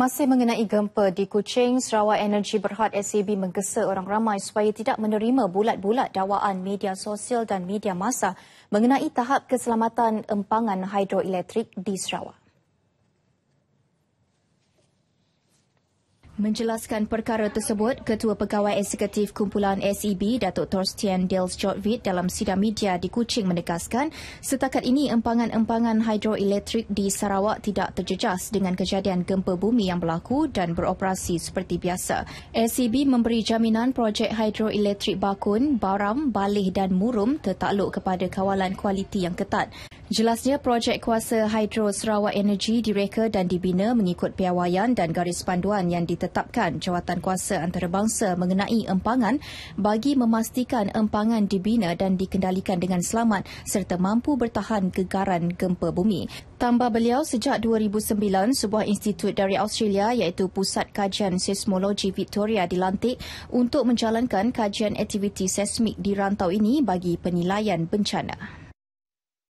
Masih mengenai gempa di Kuching, Sarawak Energy Berhad SAB menggesa orang ramai supaya tidak menerima bulat-bulat dakwaan media sosial dan media massa mengenai tahap keselamatan empangan hidroelektrik di Sarawak. Menjelaskan perkara tersebut, Ketua Pegawai Eksekutif Kumpulan SEB, Datuk Torstian Dales Jotvit dalam sidang media di Kuching menegaskan, setakat ini empangan-empangan hidroelektrik di Sarawak tidak terjejas dengan kejadian gempa bumi yang berlaku dan beroperasi seperti biasa. SEB memberi jaminan projek hidroelektrik Bakun, Baram, Balih dan Murum tertakluk kepada kawalan kualiti yang ketat. Jelasnya projek kuasa Hydro Sarawak Energy direka dan dibina mengikut piawaian dan garis panduan yang ditetapkan jawatan kuasa antarabangsa mengenai empangan bagi memastikan empangan dibina dan dikendalikan dengan selamat serta mampu bertahan gegaran gempa bumi. Tambah beliau, sejak 2009, sebuah institut dari Australia iaitu Pusat Kajian Seismologi Victoria dilantik untuk menjalankan kajian aktiviti seismik di rantau ini bagi penilaian bencana.